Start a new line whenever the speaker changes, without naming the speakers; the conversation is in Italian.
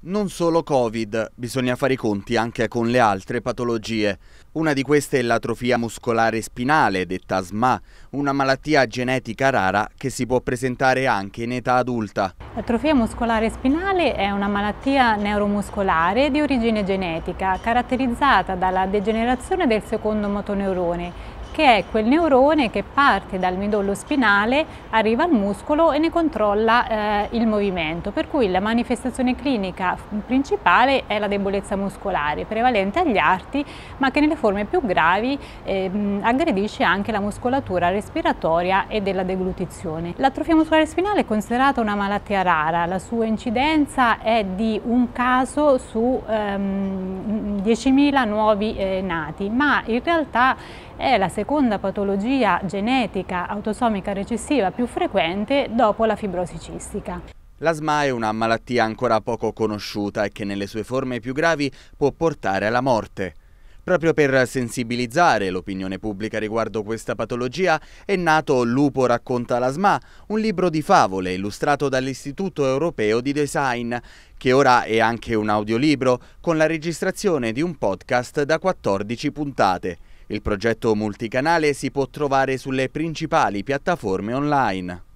Non solo Covid, bisogna fare i conti anche con le altre patologie. Una di queste è l'atrofia muscolare spinale, detta SMA, una malattia genetica rara che si può presentare anche in età adulta.
L'atrofia muscolare spinale è una malattia neuromuscolare di origine genetica, caratterizzata dalla degenerazione del secondo motoneurone che è quel neurone che parte dal midollo spinale, arriva al muscolo e ne controlla eh, il movimento, per cui la manifestazione clinica principale è la debolezza muscolare, prevalente agli arti, ma che nelle forme più gravi eh, aggredisce anche la muscolatura respiratoria e della deglutizione. L'atrofia muscolare spinale è considerata una malattia rara, la sua incidenza è di un caso su ehm, 10.000 nuovi eh, nati, ma in realtà è la seconda seconda patologia genetica autosomica recessiva più frequente dopo la fibrosi cistica.
L'asma è una malattia ancora poco conosciuta e che nelle sue forme più gravi può portare alla morte. Proprio per sensibilizzare l'opinione pubblica riguardo questa patologia è nato Lupo racconta l'asma, un libro di favole illustrato dall'Istituto Europeo di Design, che ora è anche un audiolibro con la registrazione di un podcast da 14 puntate. Il progetto multicanale si può trovare sulle principali piattaforme online.